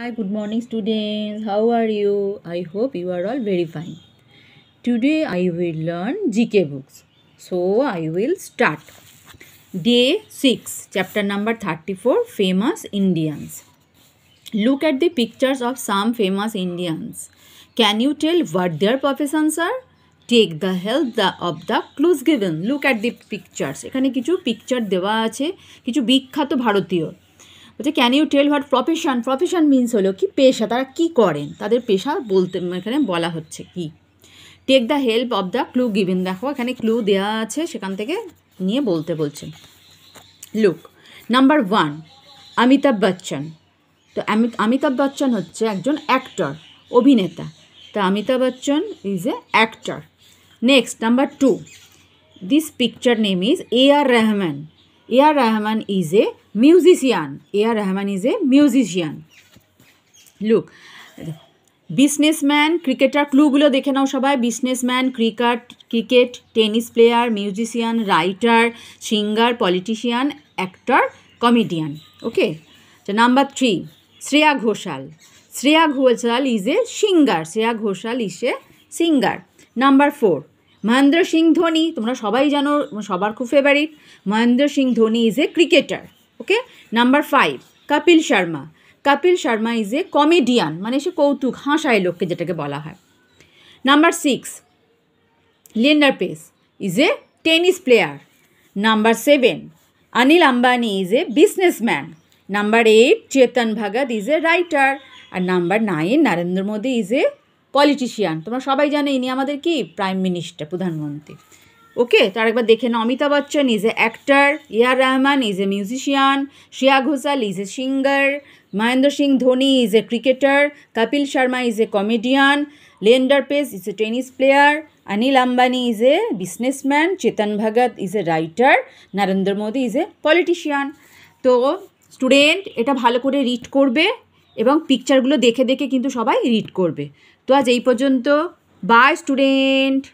Hi, good morning students. How are you? I hope you are all very fine. Today I will learn GK books. So I will start. Day 6, chapter number 34, Famous Indians. Look at the pictures of some famous Indians. Can you tell what their professions are? Take the help the of the clues given look at the pictures এখানে কিছু picture দেওয়া আছে কিছু বিখ্যাত ভারতীয় বলছে can you tell what profession profession means হলো কি পেশা তারা কী করেন তাদের পেশা বলতে এখানে বলা হচ্ছে কি take the help of the clue given দেখো এখানে ক্লু দেওয়া আছে সেখান থেকে নিয়ে বলতে বলছে look number one Amitabh Bachchan তো অমিতাভ বচ্চন হচ্ছে একজন অ্যাক্টর অভিনেতা তা Amitabh Bachchan is a actor next number two this picture name is A R Rahman A R Rahman is a musician A R Rahman is a musician look businessman cricketer ক্লুগুলো দেখে নাও সবাই businessman cricket cricket tennis player musician writer singer politician actor comedian okay তো number three Shreya Ghoshal Shreya Ghoshal is a singer Shreya Ghoshal is a singer number four Mahendra Singh Dhoni তোমরা সবাই জানো সবার খুব favourite Mahendra Singh Dhoni is a cricketer okay number five Kapil Sharma Kapil Sharma is a comedian মানে সে কৌতুক হাসায় লোককে যেটাকে বলা হয় number six Leander Paes is a tennis player number seven Anil Ambani is a businessman number eight Chetan Bhagat is a writer আর number nine Narendra Modi is a politician তোমরা সবাই জানো ইনি আমাদের কি প্রাইম মিনিস্টার প্রধানমন্ত্রী ওকে তার একবার দেখে নাও Amitabh Bachchan is a actor A R Rahman is a musician Shreya Ghoshal is a singer Mahendra Singh Dhoni is a cricketer Kapil Sharma is a comedian Leander Paes is a tennis player Anil Ambani is a businessman Chetan Bhagat is a writer Narendra Modi is a politician তো student এটা ভালো করে read করবে এবং পিকচারগুলো দেখে দেখে কিন্তু সবাই রিড করবে তো আজ এই পর্যন্ত বাই স্টুডেন্ট